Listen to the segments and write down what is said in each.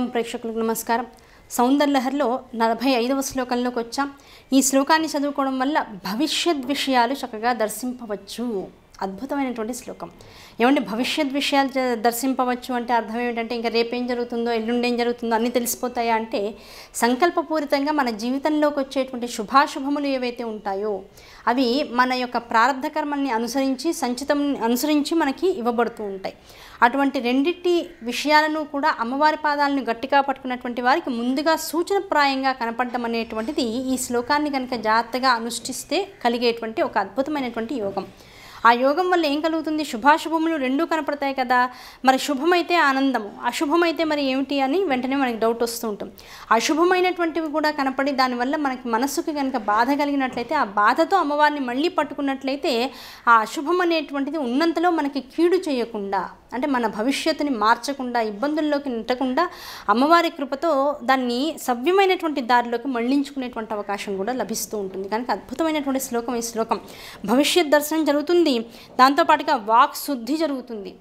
యోగం ప్రేక్షకులకు నమస్కారం సౌందర్యలహరిలో నలభై ఐదవ శ్లోకంలోకి వచ్చాం ఈ శ్లోకాన్ని చదువుకోవడం వల్ల భవిష్యత్ విషయాలు చక్కగా దర్శింపవచ్చు అద్భుతమైనటువంటి శ్లోకం ఏమంటే భవిష్యత్ విషయాలు దర్శింపవచ్చు అంటే అర్థం ఏమిటంటే ఇంకా రేపేం జరుగుతుందో ఎల్లుండేం జరుగుతుందో అన్నీ తెలిసిపోతాయా అంటే సంకల్పపూరితంగా మన జీవితంలోకి వచ్చేటువంటి శుభాశుభములు ఏవైతే ఉంటాయో అవి మన యొక్క ప్రారంధ కర్మల్ని అనుసరించి సంచితం అనుసరించి మనకి ఇవ్వబడుతూ ఉంటాయి అటువంటి రెండింటి విషయాలను కూడా అమ్మవారి పాదాలను గట్టిగా పట్టుకున్నటువంటి వారికి ముందుగా సూచనప్రాయంగా కనపడటం అనేటువంటిది ఈ శ్లోకాన్ని కనుక జాగ్రత్తగా అనుష్ఠిస్తే కలిగేటువంటి ఒక అద్భుతమైనటువంటి యోగం ఆ యోగం వల్ల ఏం కలుగుతుంది శుభాశుభములు రెండూ కనపడతాయి కదా మరి శుభమైతే ఆనందము అశుభమైతే మరి ఏమిటి అని వెంటనే మనకి డౌట్ వస్తూ ఉంటుంది అశుభమైనటువంటివి కూడా కనపడి దానివల్ల మనకి మనస్సుకి కనుక బాధ కలిగినట్లయితే ఆ బాధతో అమ్మవారిని మళ్ళీ పట్టుకున్నట్లయితే ఆ అశుభం అనేటువంటిది ఉన్నంతలో మనకి కీడు చేయకుండా అంటే మన భవిష్యత్తుని మార్చకుండా ఇబ్బందుల్లోకి నెట్టకుండా అమ్మవారి కృపతో దాన్ని సవ్యమైనటువంటి దారిలోకి మళ్లించుకునేటువంటి అవకాశం కూడా లభిస్తూ ఉంటుంది కనుక అద్భుతమైనటువంటి శ్లోకం ఈ శ్లోకం భవిష్యత్ దర్శనం జరుగుతుంది దాంతోపాటుగా వాక్ శుద్ధి జరుగుతుంది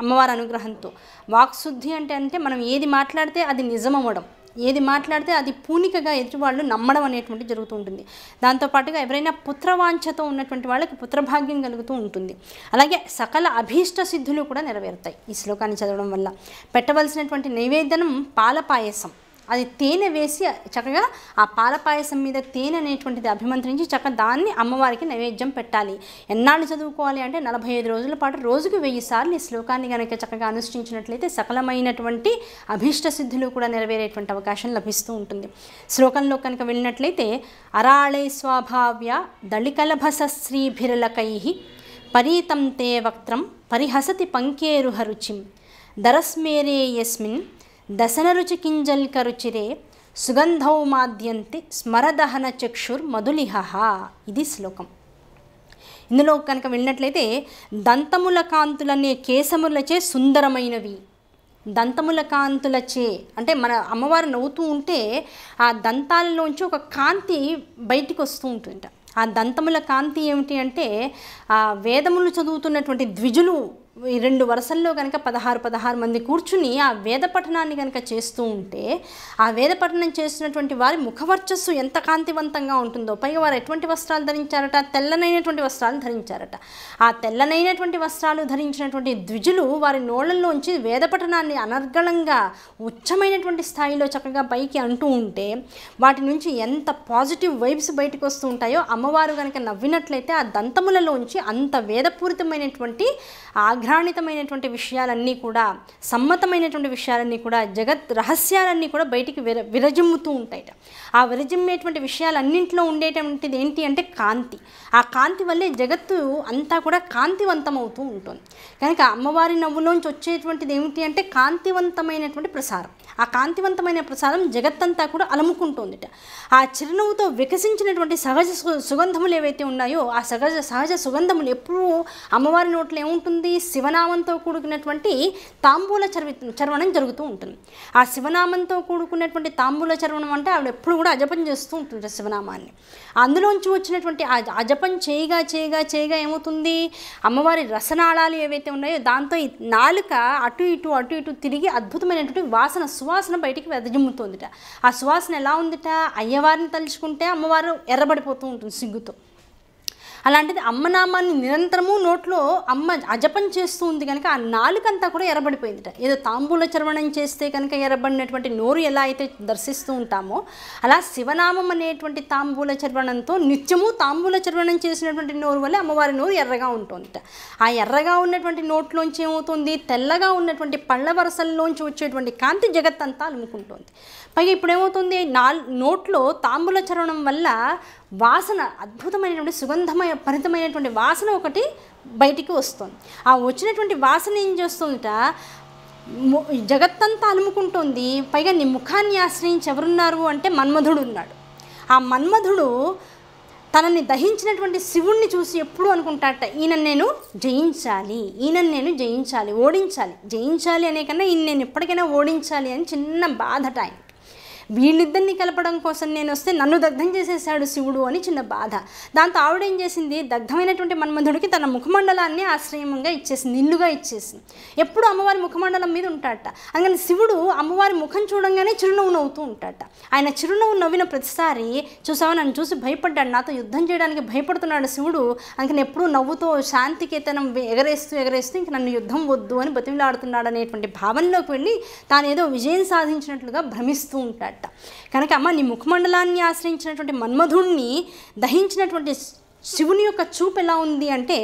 అమ్మవారి అనుగ్రహంతో వాక్శుద్ధి అంటే అంటే మనం ఏది మాట్లాడితే అది నిజమవ్వడం ఏది మాట్లాడితే అది పూనికగా ఎదుటివాళ్ళు నమ్మడం అనేటువంటి జరుగుతూ ఉంటుంది దాంతోపాటుగా ఎవరైనా పుత్రవాంఛతో ఉన్నటువంటి వాళ్ళకి పుత్రభాగ్యం కలుగుతూ ఉంటుంది అలాగే సకల అభీష్ట సిద్ధులు కూడా నెరవేరుతాయి ఈ శ్లోకాన్ని చదవడం వల్ల పెట్టవలసినటువంటి నైవేద్యం పాల పాయసం అది తేనె వేసి చక్కగా ఆ పాల పాయసం మీద తేనె అనేటువంటిది అభిమంత్రించి చక్కగా దాన్ని అమ్మవారికి నైవేద్యం పెట్టాలి ఎన్నాళ్ళు చదువుకోవాలి అంటే నలభై ఐదు రోజుల పాటు రోజుకు వెయ్యి సార్లు ఈ శ్లోకాన్ని కనుక చక్కగా అనుష్ఠించినట్లయితే సకలమైనటువంటి అభీష్ట సిద్ధులు కూడా నెరవేరేటువంటి అవకాశం లభిస్తూ ఉంటుంది శ్లోకంలో కనుక వెళ్ళినట్లయితే అరాళే స్వాభావ్య దళికలభసశ్రీభిరలకై పరీతం తే వక్త్రం పరిహసతి పంకేరుహరుచిం దరస్మేరే యస్మిన్ దశనరుచి రుచి కింజల్క రుచిరే సుగంధౌ మాద్యంతి స్మరదహన చక్షుర్ మధులిహ ఇది శ్లోకం ఇందులో కనుక వెళ్ళినట్లయితే దంతముల కాంతులనే కేశములచే సుందరమైనవి దంతముల కాంతులచే అంటే మన అమ్మవారు నవ్వుతూ ఉంటే ఆ దంతాలలోంచి ఒక కాంతి బయటికి వస్తూ ఉంటుంట ఆ దంతముల కాంతి ఏమిటి అంటే ఆ వేదములు చదువుతున్నటువంటి ద్విజులు ఈ రెండు వరుసల్లో కనుక పదహారు పదహారు మంది కూర్చుని ఆ వేద పఠనాన్ని కనుక చేస్తూ ఉంటే ఆ వేద పఠనం చేస్తున్నటువంటి వారి ముఖవర్చస్సు ఎంత కాంతివంతంగా ఉంటుందో పైగా వారు ఎటువంటి వస్త్రాలు ధరించారట తెల్లనైనటువంటి వస్త్రాలు ధరించారట ఆ తెల్లనైనటువంటి వస్త్రాలు ధరించినటువంటి ద్విజులు వారి నోళ్లలోంచి వేద పఠనాన్ని అనర్గళంగా ఉచ్చమైనటువంటి స్థాయిలో చక్కగా పైకి అంటూ ఉంటే వాటి నుంచి ఎంత పాజిటివ్ వైబ్స్ బయటకు వస్తూ ఉంటాయో అమ్మవారు కనుక నవ్వినట్లయితే ఆ దంతములలోంచి అంత వేదపూరితమైనటువంటి ఆగ్రహం అఘాణితమైనటువంటి విషయాలన్నీ కూడా సమ్మతమైనటువంటి విషయాలన్నీ కూడా జగత్ రహస్యాలన్నీ కూడా బయటికి విర విరజిమ్ముతూ ఉంటాయట ఆ విరజిమ్మేటువంటి విషయాలన్నింటిలో ఉండేటువంటిది ఏంటి అంటే కాంతి ఆ కాంతి వల్లే జగత్తు అంతా కూడా కాంతివంతమవుతూ ఉంటుంది కనుక అమ్మవారి నవ్వులోంచి వచ్చేటువంటిది ఏమిటి అంటే కాంతివంతమైనటువంటి ప్రసారం ఆ కాంతివంతమైన ప్రసారం జగత్తంతా కూడా అలముకుంటుందిట ఆ చిరునవ్వుతో వికసించినటువంటి సహజ సుగంధములు ఏవైతే ఉన్నాయో ఆ సహజ సహజ సుగంధములు ఎప్పుడూ అమ్మవారి నోట్లో ఏముంటుంది శివనామంతో కూడుకున్నటువంటి తాంబూల చర్వి చర్వణం జరుగుతూ ఉంటుంది ఆ శివనామంతో కూడుకున్నటువంటి తాంబూల చర్వణం అంటే ఆవిడ ఎప్పుడు కూడా అజపం చేస్తూ ఉంటుంటారు శివనామాన్ని అందులోంచి వచ్చినటువంటి అజపం చేయగా చేయగా చేయగా ఏమవుతుంది అమ్మవారి రసనాళాలు ఏవైతే ఉన్నాయో దాంతో ఈ నాలుక అటు ఇటు అటు ఇటు తిరిగి అద్భుతమైనటువంటి వాసన సువాసన బయటికి వెదజిమ్ముతుందిట ఆ సువాసన ఎలా ఉందిట అయ్యవారిని తలుచుకుంటే అమ్మవారు ఎర్రబడిపోతూ ఉంటుంది సిగ్గుతో అలాంటిది అమ్మనామాన్ని నిరంతరము నోట్లో అమ్మ అజపం చేస్తూ ఉంది కనుక ఆ నాలుకంతా కూడా ఎరబడిపోయిందిట ఏదో తాంబూల చర్వణం చేస్తే కనుక ఎరబడినటువంటి నోరు ఎలా అయితే దర్శిస్తూ ఉంటామో అలా శివనామం అనేటువంటి తాంబూల చర్వణంతో నిత్యము తాంబూల చర్వణం చేసినటువంటి నోరు వల్ల అమ్మవారి నోరు ఎర్రగా ఉంటుందిట ఆ ఎర్రగా ఉన్నటువంటి నోట్లోంచి ఏమవుతుంది తెల్లగా ఉన్నటువంటి పళ్ళ వరసల్లోంచి వచ్చేటువంటి కాంతి జగత్తంతా అలుముకుంటుంది పైగా ఇప్పుడేమవుతుంది నాలు నోట్లో తాంబూల చర్వణం వల్ల వాసన అద్భుతమైనటువంటి సుగంధమైన పరితమైనటువంటి వాసన ఒకటి బయటికి వస్తుంది ఆ వచ్చినటువంటి వాసన ఏం చేస్తుందట జగత్తంతా అలుముకుంటుంది పైగా నీ ముఖాన్ని ఆశ్రయించి ఎవరున్నారు అంటే మన్మధుడు ఉన్నాడు ఆ మన్మధుడు తనని దహించినటువంటి శివుణ్ణి చూసి ఎప్పుడు అనుకుంటాట ఈయన నేను జయించాలి ఈయన నేను జయించాలి ఓడించాలి జయించాలి అనే కన్నా ఈయన నేను ఎప్పటికైనా ఓడించాలి అని చిన్న బాధ టైం వీళ్ళిద్దరిని కలపడం కోసం నేను వస్తే నన్ను దగ్ధం చేసేసాడు శివుడు అని చిన్న బాధ దాంతో ఆవిడ ఏం చేసింది దగ్ధమైనటువంటి మన్మధుడికి తన ముఖమండలాన్ని ఆశ్రయంగా ఇచ్చేసింది ఇల్లుగా ఇచ్చేసింది ఎప్పుడు అమ్మవారి ముఖమండలం మీద ఉంటాడట అందుకని శివుడు అమ్మవారి ముఖం చూడంగానే చిరునవ్వు నవ్వుతూ ఉంటాడట ఆయన చిరునవ్వు నవ్విన ప్రతిసారి చూసావా నన్ను చూసి భయపడ్డాడు నాతో యుద్ధం చేయడానికి భయపడుతున్నాడు శివుడు అందుకని ఎప్పుడూ నవ్వుతో శాంతికేతనం ఎగరేస్తూ ఎగరేస్తూ ఇంక నన్ను యుద్ధం వద్దు అని బతిమిలాడుతున్నాడు అనేటువంటి భావనలోకి వెళ్ళి ఏదో విజయం సాధించినట్లుగా భ్రమిస్తూ ఉంటాడు కరెక్ట్ కనుక అమ్మ నీ ముఖమండలాన్ని ఆశ్రయించినటువంటి మన్మధుణ్ణి దహించినటువంటి శివుని యొక్క చూపు ఎలా ఉంది అంటే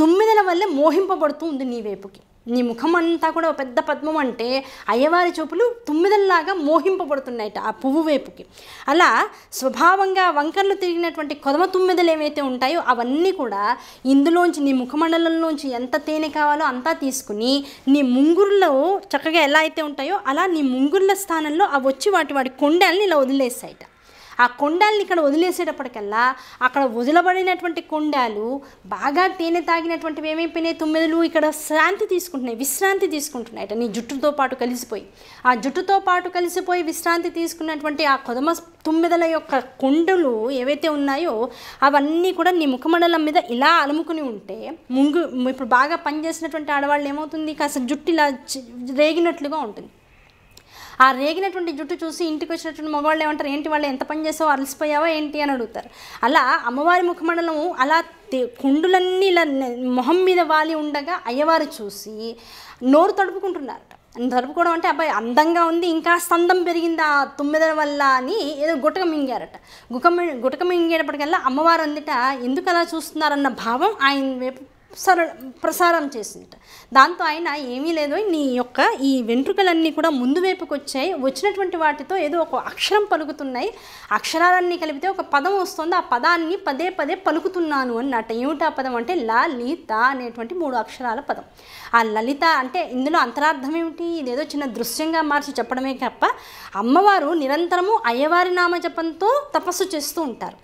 తుమ్మిదల వల్లే మోహింపబడుతూ ఉంది నీ వైపుకి నీ ముఖం అంతా కూడా పెద్ద పద్మం అంటే అయ్యవారి చూపులు తుమ్మిదల్లాగా మోహింపబడుతున్నాయట ఆ పువ్వు వైపుకి అలా స్వభావంగా వంకర్లు తిరిగినటువంటి కొదమ తుమ్మిదలు ఏవైతే ఉంటాయో అవన్నీ కూడా ఇందులోంచి నీ ముఖమండలంలోంచి ఎంత తేనె కావాలో అంతా తీసుకుని నీ ముంగురులో చక్కగా ఎలా అయితే ఉంటాయో అలా నీ ముంగుర్ల స్థానంలో అవి వచ్చి వాటి వాటి కొండల్ని ఇలా వదిలేస్తాయట ఆ కొండల్ని ఇక్కడ వదిలేసేటప్పటికల్లా అక్కడ వదిలబడినటువంటి కొండాలు బాగా తేనె తాగినటువంటివి ఏమైపోయినాయి తుమ్మెదలు ఇక్కడ శాంతి తీసుకుంటున్నాయి విశ్రాంతి తీసుకుంటున్నాయి అట నీ జుట్టుతో పాటు కలిసిపోయి ఆ జుట్టుతో పాటు కలిసిపోయి విశ్రాంతి తీసుకున్నటువంటి ఆ కొదమ తుమ్మెదల యొక్క కొండలు ఏవైతే ఉన్నాయో అవన్నీ కూడా నీ ముఖమండలం మీద ఇలా అలుముకుని ఉంటే ముంగు ఇప్పుడు బాగా పనిచేసినటువంటి ఆడవాళ్ళు ఏమవుతుంది కాస్త జుట్టు ఇలా రేగినట్లుగా ఉంటుంది ఆ రేగినటువంటి జుట్టు చూసి ఇంటికి వచ్చినటువంటి మగవాళ్ళు ఏమంటారు ఏంటి వాళ్ళు ఎంత పని చేసావో అలసిపోయావా ఏంటి అని అడుగుతారు అలా అమ్మవారి ముఖమండలం అలా కుండులన్నీ ఇలా మొహం మీద వాలి ఉండగా అయ్యవారు చూసి నోరు తడుపుకుంటున్నారట తడుపుకోవడం అంటే అబ్బాయి అందంగా ఉంది ఇంకా స్తంధం పెరిగింది ఆ తుమ్మెదల వల్ల అని ఏదో గుటక మింగారట గుక గుటక మింగేటప్పటికల్లా అమ్మవారు అందిట ఎందుకు అలా చూస్తున్నారన్న భావం ఆయన వైపు సరళ ప్రసారం చేసిందట దాంతో ఆయన ఏమీ లేదు నీ యొక్క ఈ వెంట్రుకలన్నీ కూడా ముందు వైపుకి వచ్చాయి వచ్చినటువంటి వాటితో ఏదో ఒక అక్షరం పలుకుతున్నాయి అక్షరాలన్నీ కలిపితే ఒక పదం వస్తుంది ఆ పదాన్ని పదే పదే పలుకుతున్నాను అన్నట ఏమిటా పదం అంటే లలిత అనేటువంటి మూడు అక్షరాల పదం ఆ లలిత అంటే ఇందులో అంతరార్థం ఏమిటి ఇదేదో చిన్న దృశ్యంగా మార్చి చెప్పడమే తప్ప అమ్మవారు నిరంతరము అయ్యవారి నామజపంతో తపస్సు చేస్తూ ఉంటారు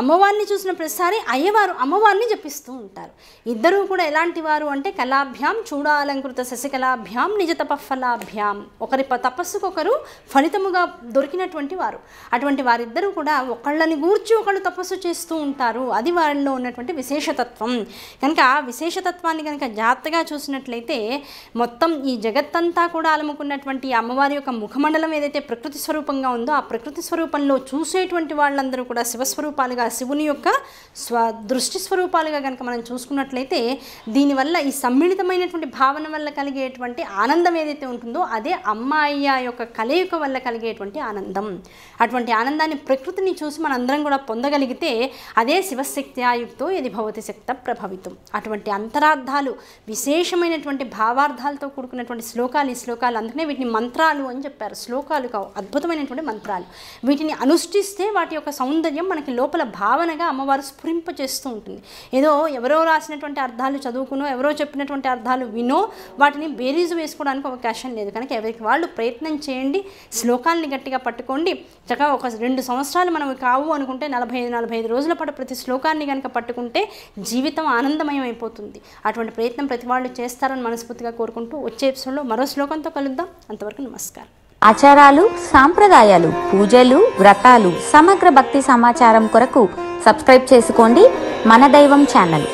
అమ్మవారిని చూసిన ప్రతిసారి అయ్యవారు అమ్మవారిని జపిస్తూ ఉంటారు ఇద్దరు అందరూ కూడా ఎలాంటి వారు అంటే కళాభ్యాం చూడాలంకృత శశికళాభ్యాం నిజ తపఫలాభ్యాం ఒకరి తపస్సుకొకరు ఫలితముగా దొరికినటువంటి వారు అటువంటి వారిద్దరూ కూడా ఒకళ్ళని గూర్చి ఒకళ్ళు తపస్సు చేస్తూ ఉంటారు అది వారిలో ఉన్నటువంటి విశేషతత్వం కనుక ఆ విశేషతత్వాన్ని కనుక జాగ్రత్తగా చూసినట్లయితే మొత్తం ఈ జగత్తంతా కూడా అలముకున్నటువంటి అమ్మవారి యొక్క ముఖమండలం ఏదైతే ప్రకృతి స్వరూపంగా ఉందో ఆ ప్రకృతి స్వరూపంలో చూసేటువంటి వాళ్ళందరూ కూడా శివస్వరూపాలుగా శివుని యొక్క స్వ దృష్టి స్వరూపాలుగా కనుక మనం చూసుకున్నట్లయితే దీనివల్ల ఈ సమ్మిళితమైనటువంటి భావన వల్ల కలిగేటువంటి ఆనందం ఏదైతే ఉంటుందో అదే అమ్మాయి యొక్క కలయిక వల్ల కలిగేటువంటి ఆనందం అటువంటి ఆనందాన్ని ప్రకృతిని చూసి మనందరం కూడా పొందగలిగితే అదే ఆయుక్తో ఇది భవతి శక్త ప్రభావితం అటువంటి అంతరార్థాలు విశేషమైనటువంటి భావార్థాలతో కూడుకున్నటువంటి శ్లోకాలు ఈ శ్లోకాలు అందుకనే వీటిని మంత్రాలు అని చెప్పారు శ్లోకాలు కావు అద్భుతమైనటువంటి మంత్రాలు వీటిని అనుష్ఠిస్తే వాటి యొక్క సౌందర్యం మనకి లోపల భావనగా అమ్మవారు స్ఫురింప చేస్తూ ఉంటుంది ఏదో ఎవరో రాసినటువంటి అర్థాలు చదువుకునో ఎవరో చెప్పినటువంటి అర్థాలు వినో వాటిని బేరీజు వేసుకోవడానికి అవకాశం లేదు కనుక ఎవరికి వాళ్ళు ప్రయత్నం చేయండి శ్లోకాలని గట్టిగా పట్టుకోండి చక్కగా ఒక రెండు సంవత్సరాలు మనం కావు అనుకుంటే నలభై ఐదు నలభై ఐదు రోజుల పాటు ప్రతి శ్లోకాన్ని కనుక పట్టుకుంటే జీవితం ఆనందమయం అయిపోతుంది అటువంటి ప్రయత్నం ప్రతి వాళ్ళు చేస్తారని మనస్ఫూర్తిగా కోరుకుంటూ వచ్చే ఎపిసోడ్లో మరో శ్లోకంతో కలుద్దాం అంతవరకు నమస్కారం ఆచారాలు సాంప్రదాయాలు పూజలు వ్రతాలు సమగ్ర భక్తి సమాచారం కొరకు సబ్స్క్రైబ్ చేసుకోండి మన దైవం ఛానల్